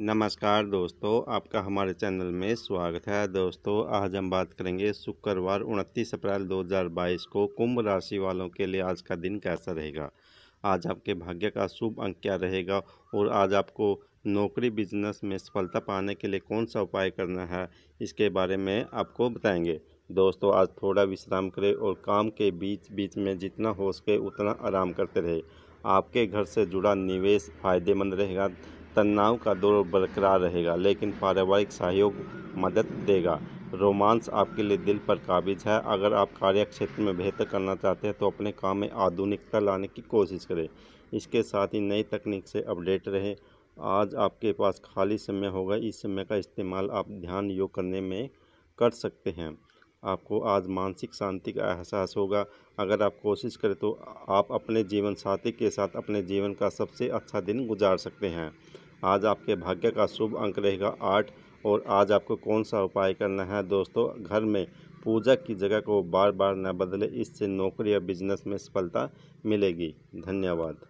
नमस्कार दोस्तों आपका हमारे चैनल में स्वागत है दोस्तों आज हम बात करेंगे शुक्रवार 29 अप्रैल 2022 को कुंभ राशि वालों के लिए आज का दिन कैसा रहेगा आज आपके भाग्य का शुभ अंक क्या रहेगा और आज आपको नौकरी बिजनेस में सफलता पाने के लिए कौन सा उपाय करना है इसके बारे में आपको बताएंगे दोस्तों आज थोड़ा विश्राम करें और काम के बीच बीच में जितना हो सके उतना आराम करते रहे आपके घर से जुड़ा निवेश फायदेमंद रहेगा तनाव का दौर बरकरार रहेगा लेकिन पारिवारिक सहयोग मदद देगा रोमांस आपके लिए दिल पर काबिज है अगर आप कार्य क्षेत्र में बेहतर करना चाहते हैं तो अपने काम में आधुनिकता लाने की कोशिश करें इसके साथ ही नई तकनीक से अपडेट रहें आज आपके पास खाली समय होगा इस समय का इस्तेमाल आप ध्यान योग करने में कर सकते हैं आपको आज मानसिक शांति का एहसास होगा अगर आप कोशिश करें तो आप अपने जीवन साथी के साथ अपने जीवन का सबसे अच्छा दिन गुजार सकते हैं आज आपके भाग्य का शुभ अंक रहेगा आठ और आज आपको कौन सा उपाय करना है दोस्तों घर में पूजा की जगह को बार बार न बदले इससे नौकरी या बिजनेस में सफलता मिलेगी धन्यवाद